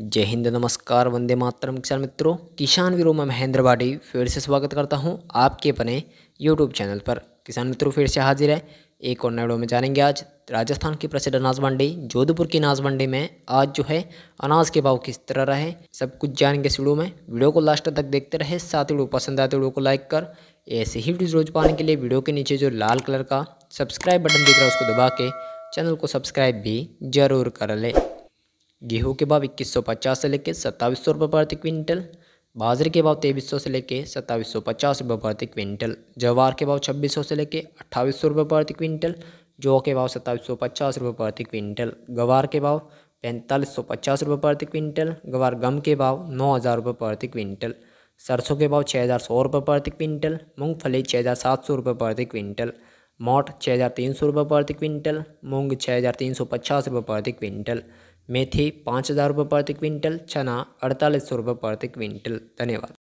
जय हिंद नमस्कार वंदे मातरम किसान मित्रों किसान वीरो में महेंद्र बाडी फिर से स्वागत करता हूं आपके अपने यूट्यूब चैनल पर किसान मित्रों फिर से हाजिर है एक और नए में जानेंगे आज राजस्थान की प्रसिद्ध अनाज मंडी जोधपुर की अनाज मंडी में आज जो है अनाज के भाव किस तरह रहे सब कुछ जानेंगे इस वीडियो में वीडियो को लास्ट तक देखते रहे साथ वीडियो पसंद आते तो वीडियो को लाइक कर ऐसे ही वीडियो रोज पाने के लिए वीडियो के नीचे जो लाल कलर का सब्सक्राइब बटन दिख रहा है उसको दबा के चैनल को सब्सक्राइब भी जरूर कर ले गेहूँ के भाव इक्कीस सौ पचास से लेकर सत्ताईस सौ रुपये प्रति क्विंटल बाजरे के भाव तेईस सौ से लेकर सत्ताईस सौ पचास रुपये प्रति क्विंटल जवार के भाव छब्बीस सौ से लेकर अट्ठाईस सौ रुपये प्रति क्विंटल जौ के भाव सत्ताईस सौ पचास रुपये प्रति क्विंटल गवार के भाव पैंतालीस सौ पचास रुपये प्रति क्विंटल गवार गम के भाव नौ हज़ार रुपये प्रति क्विंटल सरसों के भाव छः हज़ार सौ रुपये प्रति क्विंटल मूँगफली छः हज़ार सात सौ रुपये प्रति क्विंटल मोट छः हज़ार तीन सौ रुपये प्रति क्विंटल मूंग छः हज़ार तीन सौ पचास रुपये प्रति क्विंटल मेथी पाँच हज़ार रुपये प्रति क्विंटल चना अड़तालीस सौ रुपये प्रति क्विंटल धन्यवाद